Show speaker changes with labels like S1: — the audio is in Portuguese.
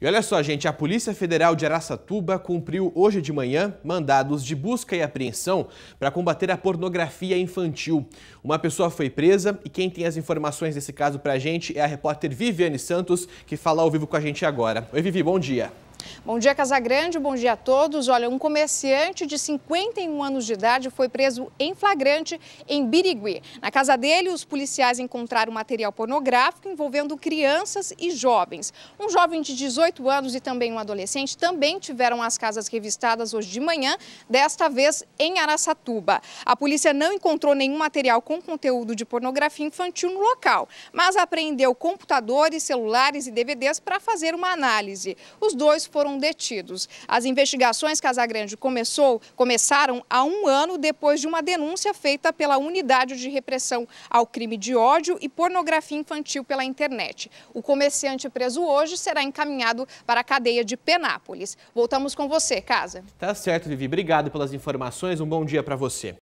S1: E olha só, gente, a Polícia Federal de Araçatuba cumpriu hoje de manhã mandados de busca e apreensão para combater a pornografia infantil. Uma pessoa foi presa e quem tem as informações desse caso para a gente é a repórter Viviane Santos, que fala ao vivo com a gente agora. Oi, Vivi, bom dia.
S2: Bom dia, Casagrande. Bom dia a todos. Olha, um comerciante de 51 anos de idade foi preso em flagrante em Birigui. Na casa dele, os policiais encontraram material pornográfico envolvendo crianças e jovens. Um jovem de 18 anos e também um adolescente também tiveram as casas revistadas hoje de manhã, desta vez em Araçatuba. A polícia não encontrou nenhum material com conteúdo de pornografia infantil no local, mas apreendeu computadores, celulares e DVDs para fazer uma análise. Os dois foram detidos. As investigações Casagrande começou, começaram há um ano depois de uma denúncia feita pela Unidade de Repressão ao Crime de Ódio e Pornografia Infantil pela Internet. O comerciante preso hoje será encaminhado para a cadeia de Penápolis. Voltamos com você, Casa.
S1: Tá certo, Vivi. Obrigado pelas informações. Um bom dia para você.